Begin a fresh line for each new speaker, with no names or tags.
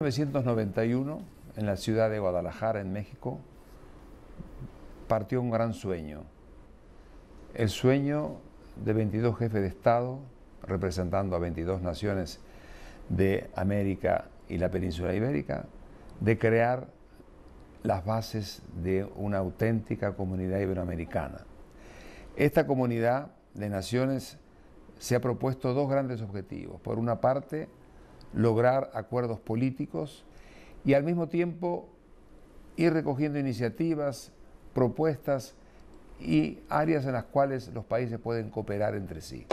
1991, en la ciudad de Guadalajara, en México, partió un gran sueño. El sueño de 22 jefes de Estado, representando a 22 naciones de América y la península ibérica, de crear las bases de una auténtica comunidad iberoamericana. Esta comunidad de naciones se ha propuesto dos grandes objetivos. Por una parte, lograr acuerdos políticos y al mismo tiempo ir recogiendo iniciativas, propuestas y áreas en las cuales los países pueden cooperar entre sí.